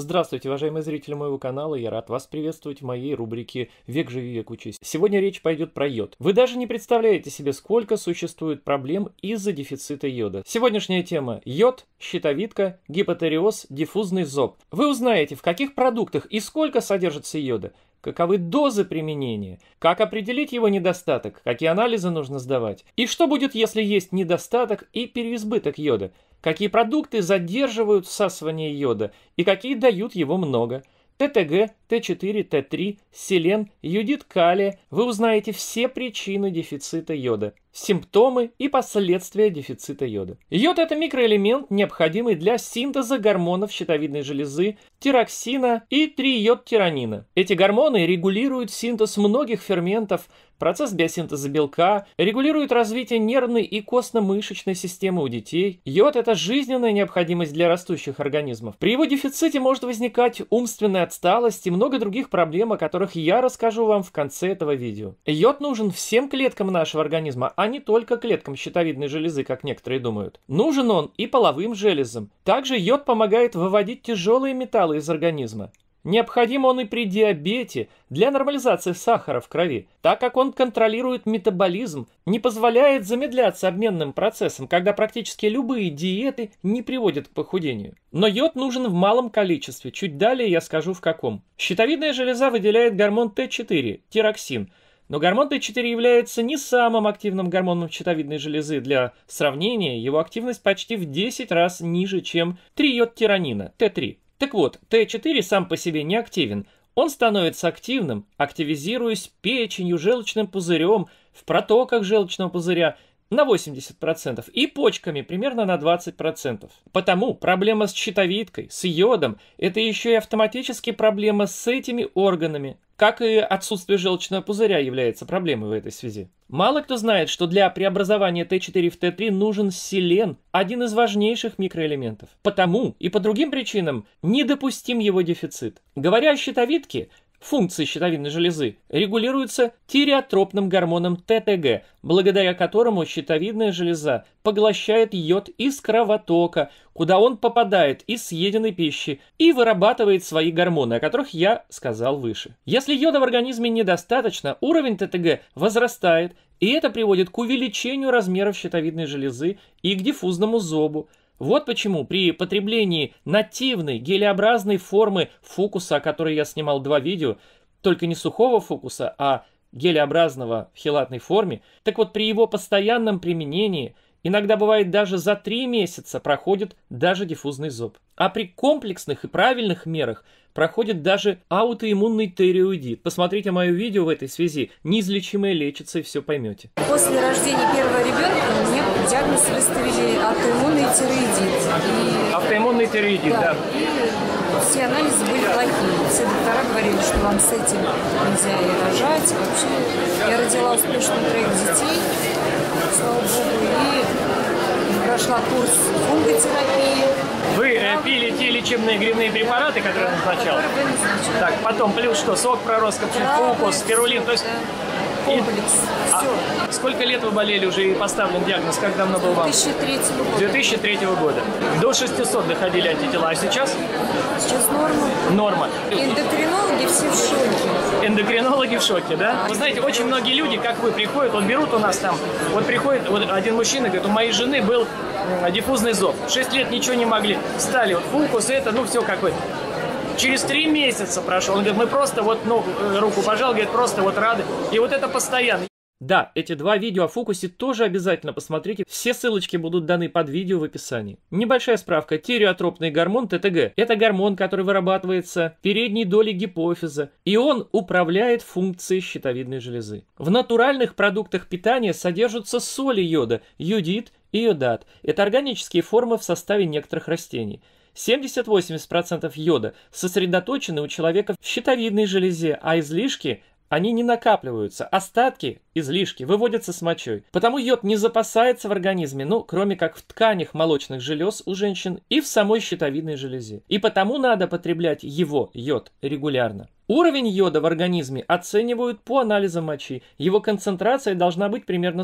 Здравствуйте, уважаемые зрители моего канала, я рад вас приветствовать в моей рубрике «Век живи, век учись». Сегодня речь пойдет про йод. Вы даже не представляете себе, сколько существует проблем из-за дефицита йода. Сегодняшняя тема – йод, щитовидка, гипотериоз, диффузный зоб. Вы узнаете, в каких продуктах и сколько содержится йода, Каковы дозы применения? Как определить его недостаток? Какие анализы нужно сдавать? И что будет, если есть недостаток и переизбыток йода? Какие продукты задерживают всасывание йода и какие дают его много? ТТГ, Т4, Т3, селен, юдит калия, вы узнаете все причины дефицита йода, симптомы и последствия дефицита йода. Йод – это микроэлемент, необходимый для синтеза гормонов щитовидной железы, тироксина и триодтиранина. Эти гормоны регулируют синтез многих ферментов, Процесс биосинтеза белка регулирует развитие нервной и костно-мышечной системы у детей. Йод – это жизненная необходимость для растущих организмов. При его дефиците может возникать умственная отсталость и много других проблем, о которых я расскажу вам в конце этого видео. Йод нужен всем клеткам нашего организма, а не только клеткам щитовидной железы, как некоторые думают. Нужен он и половым железам. Также йод помогает выводить тяжелые металлы из организма. Необходим он и при диабете для нормализации сахара в крови, так как он контролирует метаболизм, не позволяет замедляться обменным процессом, когда практически любые диеты не приводят к похудению. Но йод нужен в малом количестве, чуть далее я скажу в каком. Щитовидная железа выделяет гормон Т4, тироксин, но гормон Т4 является не самым активным гормоном щитовидной железы. Для сравнения, его активность почти в 10 раз ниже, чем триодтиранина, Т3. Так вот, Т4 сам по себе не активен. Он становится активным, активизируясь печенью, желчным пузырем, в протоках желчного пузыря – на 80% и почками примерно на 20%. Потому проблема с щитовидкой, с йодом – это еще и автоматически проблема с этими органами, как и отсутствие желчного пузыря является проблемой в этой связи. Мало кто знает, что для преобразования Т4 в Т3 нужен селен, один из важнейших микроэлементов. Потому и по другим причинам недопустим его дефицит. Говоря о щитовидке, функции щитовидной железы регулируются тиреотропным гормоном ТТГ, благодаря которому щитовидная железа поглощает йод из кровотока, куда он попадает из съеденной пищи и вырабатывает свои гормоны, о которых я сказал выше. Если йода в организме недостаточно, уровень ТТГ возрастает, и это приводит к увеличению размеров щитовидной железы и к диффузному зобу, вот почему при потреблении нативной гелеобразной формы фокуса, о которой я снимал два видео, только не сухого фокуса, а гелеобразного в хелатной форме, так вот при его постоянном применении иногда бывает даже за три месяца проходит даже диффузный зоб. А при комплексных и правильных мерах проходит даже аутоиммунный тиреоидит. Посмотрите мое видео в этой связи, неизлечимое лечится и все поймете. После рождения первого диагноз выставили аутоиммунный тиреидит. И, аутоиммунный тиреидит, да. да. И все анализы были плохие. Все доктора говорили, что вам с этим нельзя и рожать. Вообще, я родила успешно троих детей, слава богу, и прошла курс фунготерапии. Вы э, пили те лечебные грибные препараты, которые да, назначал? Которые вы назначали. Так, потом плюс что, сок пророс, капсуль, спирулин, то есть... Да колоколец. И... Все. А сколько лет вы болели уже и поставлен диагноз? Как давно был вам? 2003 года. 2003 года. До 600 доходили антитела, а сейчас? Сейчас норма. Норма. Эндокринологи все в шоке. Эндокринологи в шоке, да? Вы знаете, очень многие люди, как вы, приходят, вот берут у нас там, вот приходит вот один мужчина, говорит, у моей жены был диффузный зоб. Шесть лет ничего не могли. Стали, вот фукус, это, ну все какой через три месяца прошел. Он говорит, мы просто вот, ну, э, руку пожал, говорит, просто вот рады. И вот это постоянно. Да, эти два видео о фокусе тоже обязательно посмотрите. Все ссылочки будут даны под видео в описании. Небольшая справка. Тиреотропный гормон ТТГ – это гормон, который вырабатывается в передней доле гипофиза, и он управляет функцией щитовидной железы. В натуральных продуктах питания содержатся соли йода, йодит и йодат. Это органические формы в составе некоторых растений – 70-80% йода сосредоточены у человека в щитовидной железе, а излишки они не накапливаются, остатки, излишки, выводятся с мочой. Потому йод не запасается в организме, ну, кроме как в тканях молочных желез у женщин и в самой щитовидной железе. И потому надо потреблять его, йод, регулярно. Уровень йода в организме оценивают по анализам мочи. Его концентрация должна быть примерно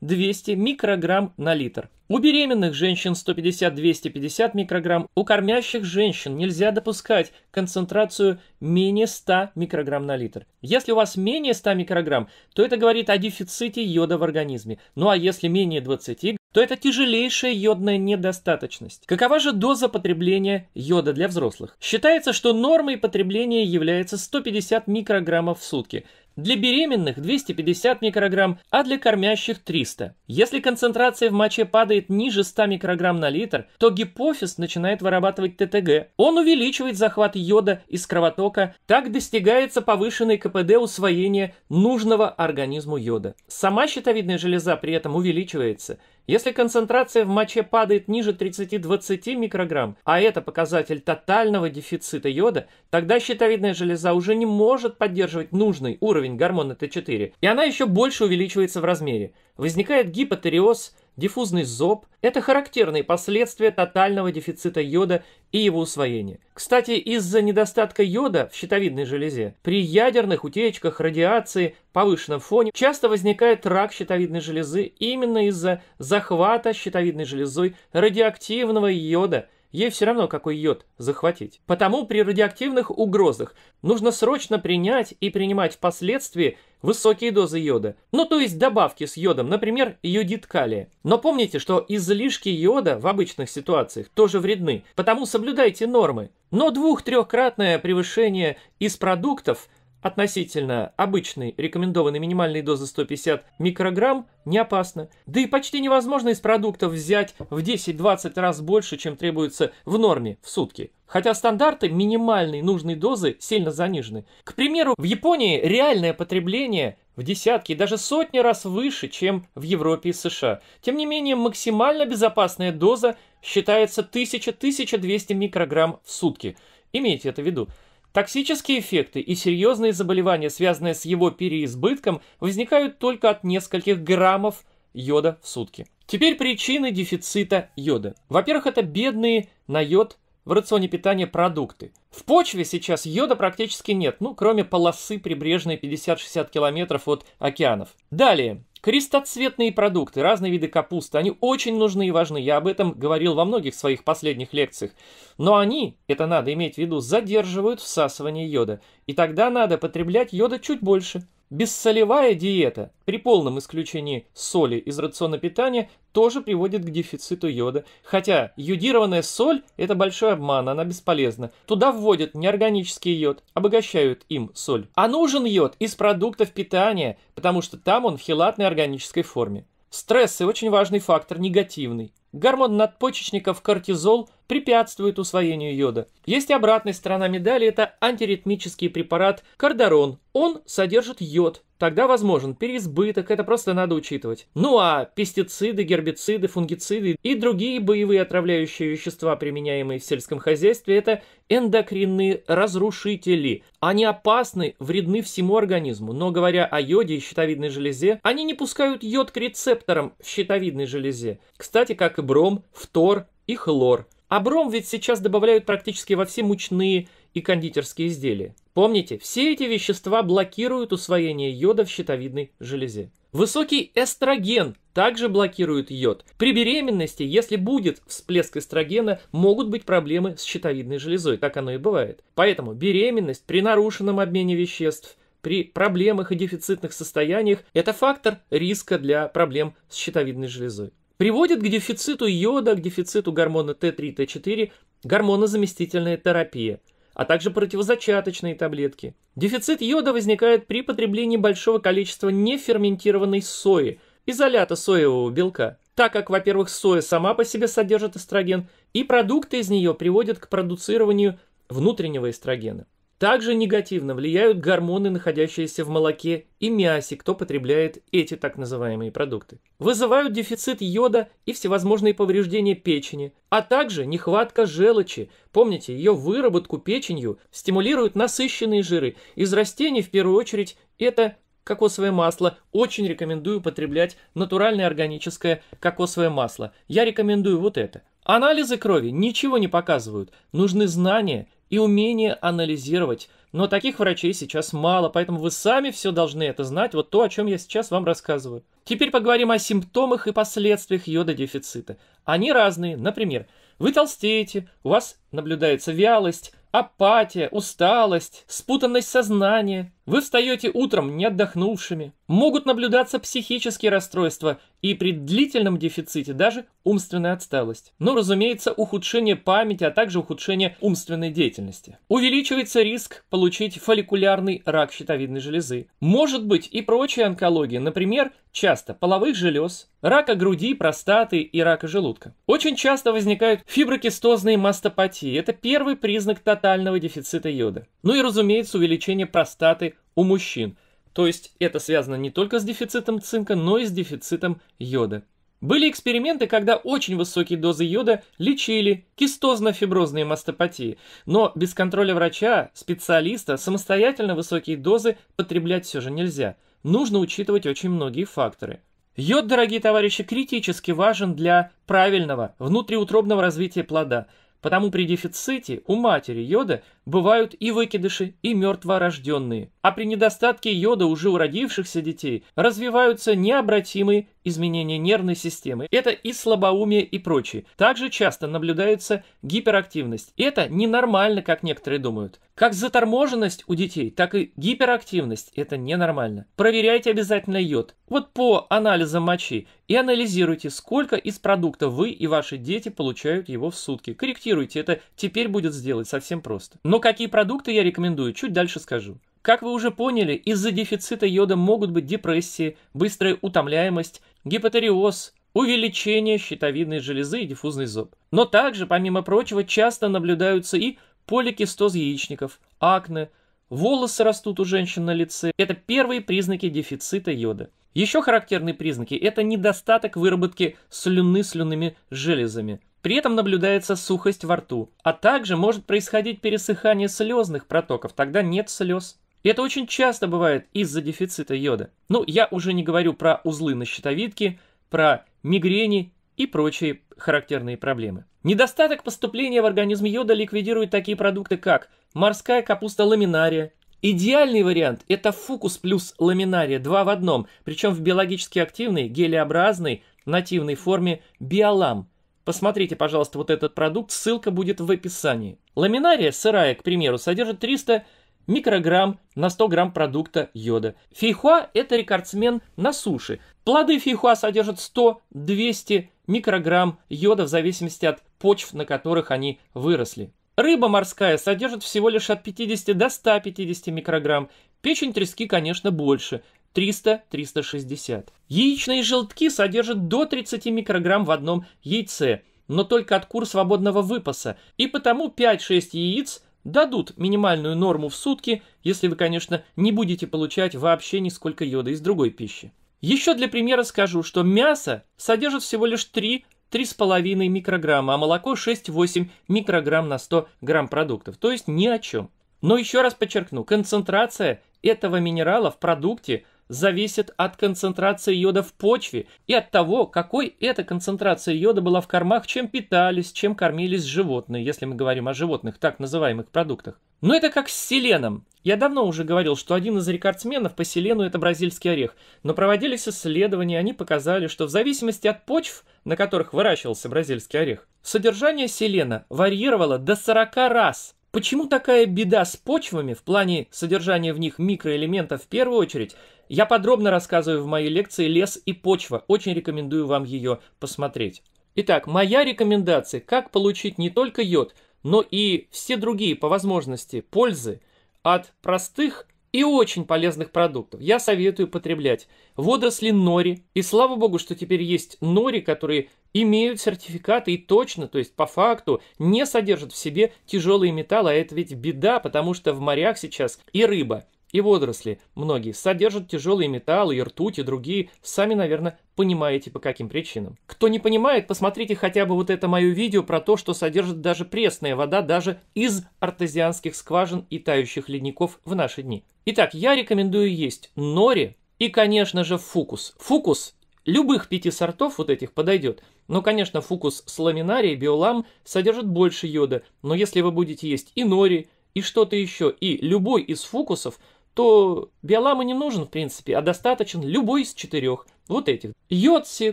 100-200 микрограмм на литр. У беременных женщин 150-250 микрограмм, у кормящих женщин нельзя допускать концентрацию менее 100 микрограмм на литр. Если у вас менее 100 микрограмм, то это говорит о дефиците йода в организме. Ну а если менее 20, то это тяжелейшая йодная недостаточность. Какова же доза потребления йода для взрослых? Считается, что нормой потребления является 150 микрограммов в сутки – для беременных 250 микрограмм, а для кормящих 300. Если концентрация в моче падает ниже 100 микрограмм на литр, то гипофиз начинает вырабатывать ТТГ. Он увеличивает захват йода из кровотока, так достигается повышенный КПД усвоения нужного организму йода. Сама щитовидная железа при этом увеличивается – если концентрация в моче падает ниже 30-20 микрограмм, а это показатель тотального дефицита йода, тогда щитовидная железа уже не может поддерживать нужный уровень гормона Т4, и она еще больше увеличивается в размере. Возникает гипотериоз – Диффузный зоб – это характерные последствия тотального дефицита йода и его усвоения. Кстати, из-за недостатка йода в щитовидной железе при ядерных утечках, радиации, повышенном фоне часто возникает рак щитовидной железы именно из-за захвата щитовидной железой радиоактивного йода – Ей все равно, какой йод захватить. Потому при радиоактивных угрозах нужно срочно принять и принимать впоследствии высокие дозы йода. Ну, то есть добавки с йодом, например, йодит калия. Но помните, что излишки йода в обычных ситуациях тоже вредны, потому соблюдайте нормы. Но двух-трехкратное превышение из продуктов – относительно обычной рекомендованной минимальной дозы 150 микрограмм не опасно. Да и почти невозможно из продуктов взять в 10-20 раз больше, чем требуется в норме в сутки. Хотя стандарты минимальной нужной дозы сильно занижены. К примеру, в Японии реальное потребление в десятки даже сотни раз выше, чем в Европе и США. Тем не менее, максимально безопасная доза считается 1000-1200 микрограмм в сутки. Имейте это в виду. Токсические эффекты и серьезные заболевания, связанные с его переизбытком, возникают только от нескольких граммов йода в сутки. Теперь причины дефицита йода. Во-первых, это бедные на йод в рационе питания продукты. В почве сейчас йода практически нет, ну, кроме полосы прибрежной 50-60 километров от океанов. Далее, Крестоцветные продукты, разные виды капусты, они очень нужны и важны. Я об этом говорил во многих своих последних лекциях. Но они, это надо иметь в виду, задерживают всасывание йода. И тогда надо потреблять йода чуть больше – Бессолевая диета при полном исключении соли из рациона питания тоже приводит к дефициту йода. Хотя йодированная соль – это большой обман, она бесполезна. Туда вводят неорганический йод, обогащают им соль. А нужен йод из продуктов питания, потому что там он в хелатной органической форме. Стрессы – очень важный фактор, негативный. Гормон надпочечников кортизол препятствует усвоению йода. Есть обратная сторона медали, это антиритмический препарат кардарон. Он содержит йод, тогда возможен переизбыток, это просто надо учитывать. Ну а пестициды, гербициды, фунгициды и другие боевые отравляющие вещества, применяемые в сельском хозяйстве, это эндокринные разрушители. Они опасны, вредны всему организму, но говоря о йоде и щитовидной железе, они не пускают йод к рецепторам в щитовидной железе. Кстати, как и бром, фтор и хлор. А бром ведь сейчас добавляют практически во все мучные и кондитерские изделия. Помните, все эти вещества блокируют усвоение йода в щитовидной железе. Высокий эстроген также блокирует йод. При беременности, если будет всплеск эстрогена, могут быть проблемы с щитовидной железой, так оно и бывает. Поэтому беременность при нарушенном обмене веществ, при проблемах и дефицитных состояниях – это фактор риска для проблем с щитовидной железой приводит к дефициту йода, к дефициту гормона Т3, Т4, гормонозаместительная терапия, а также противозачаточные таблетки. Дефицит йода возникает при потреблении большого количества неферментированной сои, изолята соевого белка, так как, во-первых, соя сама по себе содержит эстроген, и продукты из нее приводят к продуцированию внутреннего эстрогена. Также негативно влияют гормоны, находящиеся в молоке и мясе, кто потребляет эти так называемые продукты. Вызывают дефицит йода и всевозможные повреждения печени, а также нехватка желчи. Помните, ее выработку печенью стимулируют насыщенные жиры. Из растений в первую очередь это кокосовое масло. Очень рекомендую потреблять натуральное органическое кокосовое масло. Я рекомендую вот это. Анализы крови ничего не показывают. Нужны знания, и умение анализировать. Но таких врачей сейчас мало, поэтому вы сами все должны это знать, вот то, о чем я сейчас вам рассказываю. Теперь поговорим о симптомах и последствиях йододефицита. Они разные. Например, вы толстеете, у вас наблюдается вялость, апатия, усталость, спутанность сознания, вы встаете утром не отдохнувшими, могут наблюдаться психические расстройства и при длительном дефиците даже умственная отсталость. Но, разумеется, ухудшение памяти, а также ухудшение умственной деятельности. Увеличивается риск получить фолликулярный рак щитовидной железы. Может быть и прочие онкологии, например, часто половых желез, рака груди, простаты и рака желудка. Очень часто возникают фиброкистозные мастопатии. Это первый признак тотального дефицита йода. Ну и, разумеется, увеличение простаты у мужчин. То есть это связано не только с дефицитом цинка, но и с дефицитом йода. Были эксперименты, когда очень высокие дозы йода лечили кистозно-фиброзные мастопатии, но без контроля врача, специалиста, самостоятельно высокие дозы потреблять все же нельзя. Нужно учитывать очень многие факторы. Йод, дорогие товарищи, критически важен для правильного внутриутробного развития плода – Потому при дефиците у матери йода бывают и выкидыши, и мертворожденные. А при недостатке йода уже у родившихся детей развиваются необратимые изменения нервной системы. Это и слабоумие и прочее. Также часто наблюдается гиперактивность. Это ненормально, как некоторые думают. Как заторможенность у детей, так и гиперактивность – это ненормально. Проверяйте обязательно йод. Вот по анализам мочи и анализируйте, сколько из продукта вы и ваши дети получают его в сутки. Корректируйте, это теперь будет сделать совсем просто. Но какие продукты я рекомендую, чуть дальше скажу. Как вы уже поняли, из-за дефицита йода могут быть депрессии, быстрая утомляемость, гипотериоз, увеличение щитовидной железы и диффузный зоб. Но также, помимо прочего, часто наблюдаются и поликистоз яичников, акне, волосы растут у женщин на лице. Это первые признаки дефицита йода. Еще характерные признаки – это недостаток выработки слюны слюнными железами. При этом наблюдается сухость во рту, а также может происходить пересыхание слезных протоков, тогда нет слез. И это очень часто бывает из-за дефицита йода. Ну, я уже не говорю про узлы на щитовидке, про мигрени и прочие характерные проблемы. Недостаток поступления в организм йода ликвидирует такие продукты, как морская капуста ламинария. Идеальный вариант – это фукус плюс ламинария, два в одном, причем в биологически активной, гелеобразной, нативной форме биолам. Посмотрите, пожалуйста, вот этот продукт, ссылка будет в описании. Ламинария сырая, к примеру, содержит 300 микрограмм на 100 грамм продукта йода. Фейхуа – это рекордсмен на суше. Плоды фейхуа содержат 100-200 микрограмм йода в зависимости от почв, на которых они выросли. Рыба морская содержит всего лишь от 50 до 150 микрограмм. Печень трески, конечно, больше – 300-360. Яичные желтки содержат до 30 микрограмм в одном яйце, но только от кур свободного выпаса, и потому 5-6 яиц Дадут минимальную норму в сутки, если вы, конечно, не будете получать вообще нисколько йода из другой пищи. Еще для примера скажу, что мясо содержит всего лишь 3-3,5 микрограмма, а молоко 6-8 микрограмм на 100 грамм продуктов, то есть ни о чем. Но еще раз подчеркну, концентрация этого минерала в продукте – зависит от концентрации йода в почве и от того, какой эта концентрация йода была в кормах, чем питались, чем кормились животные, если мы говорим о животных, так называемых продуктах. Но это как с селеном. Я давно уже говорил, что один из рекордсменов по селену это бразильский орех, но проводились исследования, они показали, что в зависимости от почв, на которых выращивался бразильский орех, содержание селена варьировало до 40 раз Почему такая беда с почвами в плане содержания в них микроэлементов в первую очередь я подробно рассказываю в моей лекции «Лес и почва». Очень рекомендую вам ее посмотреть. Итак, моя рекомендация, как получить не только йод, но и все другие по возможности пользы от простых и очень полезных продуктов. Я советую потреблять водоросли нори. И слава богу, что теперь есть нори, которые имеют сертификаты и точно, то есть по факту, не содержат в себе тяжелые металлы, а это ведь беда, потому что в морях сейчас и рыба, и водоросли, многие, содержат тяжелые металлы и ртуть, и другие. Сами, наверное, понимаете, по каким причинам. Кто не понимает, посмотрите хотя бы вот это мое видео про то, что содержит даже пресная вода даже из артезианских скважин и тающих ледников в наши дни. Итак, я рекомендую есть нори и, конечно же, фукус. Фукус любых пяти сортов вот этих подойдет. Но, конечно, фукус с ламинарией, биолам содержит больше йода, но если вы будете есть и нори, и что-то еще, и любой из фукусов – то биолама не нужен в принципе, а достаточен любой из четырех. Вот этих. Йодси,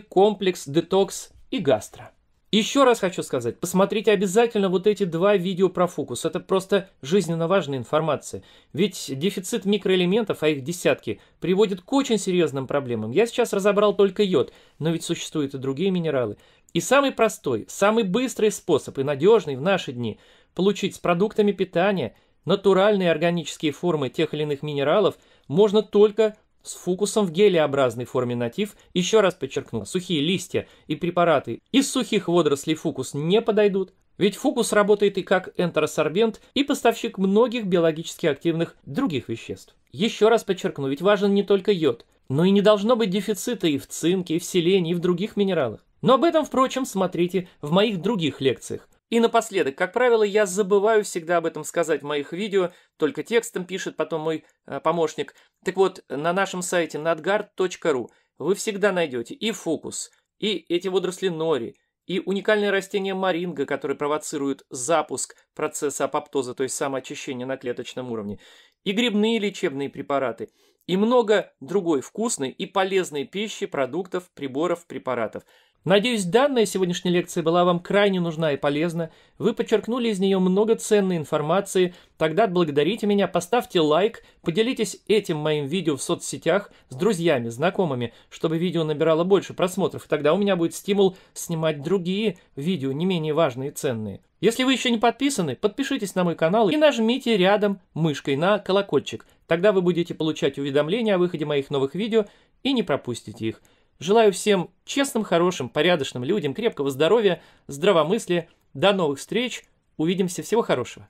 комплекс, детокс и гастро. Еще раз хочу сказать, посмотрите обязательно вот эти два видео про фокус. Это просто жизненно важная информация. Ведь дефицит микроэлементов, а их десятки, приводит к очень серьезным проблемам. Я сейчас разобрал только йод, но ведь существуют и другие минералы. И самый простой, самый быстрый способ и надежный в наши дни получить с продуктами питания – Натуральные органические формы тех или иных минералов можно только с фукусом в гелеобразной форме натив, еще раз подчеркну, сухие листья и препараты из сухих водорослей фукус не подойдут, ведь фукус работает и как энтеросорбент, и поставщик многих биологически активных других веществ. Еще раз подчеркну, ведь важен не только йод, но и не должно быть дефицита и в цинке, и в селении, и в других минералах. Но об этом, впрочем, смотрите в моих других лекциях. И напоследок, как правило, я забываю всегда об этом сказать в моих видео, только текстом пишет потом мой э, помощник. Так вот, на нашем сайте nadgard.ru вы всегда найдете и фокус, и эти водоросли нори, и уникальное растение маринга, которое провоцирует запуск процесса апоптоза, то есть самоочищения на клеточном уровне, и грибные лечебные препараты, и много другой вкусной и полезной пищи, продуктов, приборов, препаратов – Надеюсь, данная сегодняшняя лекция была вам крайне нужна и полезна. Вы подчеркнули из нее много ценной информации. Тогда отблагодарите меня, поставьте лайк, поделитесь этим моим видео в соцсетях с друзьями, знакомыми, чтобы видео набирало больше просмотров. И тогда у меня будет стимул снимать другие видео, не менее важные и ценные. Если вы еще не подписаны, подпишитесь на мой канал и нажмите рядом мышкой на колокольчик. Тогда вы будете получать уведомления о выходе моих новых видео и не пропустите их. Желаю всем честным, хорошим, порядочным людям крепкого здоровья, здравомыслия. До новых встреч. Увидимся. Всего хорошего.